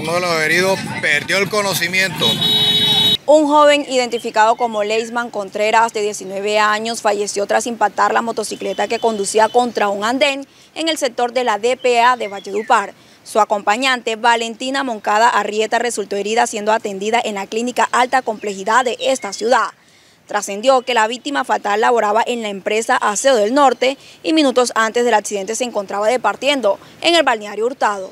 uno de los heridos perdió el conocimiento. Un joven identificado como Leisman Contreras, de 19 años, falleció tras impactar la motocicleta que conducía contra un andén en el sector de la DPA de Valledupar. Su acompañante, Valentina Moncada Arrieta, resultó herida siendo atendida en la clínica alta complejidad de esta ciudad. Trascendió que la víctima fatal laboraba en la empresa Aseo del Norte y minutos antes del accidente se encontraba departiendo en el balneario Hurtado.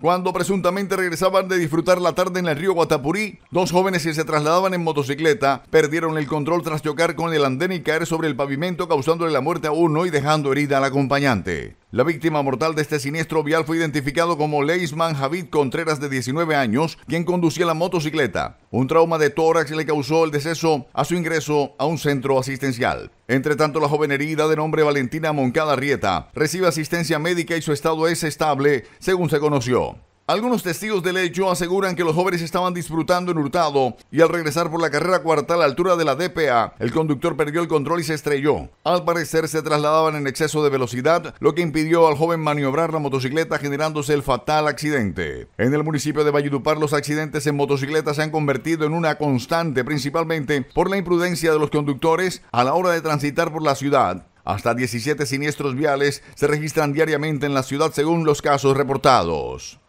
Cuando presuntamente regresaban de disfrutar la tarde en el río Guatapurí, dos jóvenes que se trasladaban en motocicleta perdieron el control tras chocar con el andén y caer sobre el pavimento causándole la muerte a uno y dejando herida al acompañante. La víctima mortal de este siniestro vial fue identificado como Leisman Javid Contreras de 19 años, quien conducía la motocicleta. Un trauma de tórax le causó el deceso a su ingreso a un centro asistencial. Entre tanto, la joven herida de nombre Valentina Moncada Rieta recibe asistencia médica y su estado es estable, según se conoció. Algunos testigos del hecho aseguran que los jóvenes estaban disfrutando en Hurtado y al regresar por la carrera cuarta a la altura de la DPA, el conductor perdió el control y se estrelló. Al parecer se trasladaban en exceso de velocidad, lo que impidió al joven maniobrar la motocicleta generándose el fatal accidente. En el municipio de Valledupar los accidentes en motocicleta se han convertido en una constante principalmente por la imprudencia de los conductores a la hora de transitar por la ciudad. Hasta 17 siniestros viales se registran diariamente en la ciudad según los casos reportados.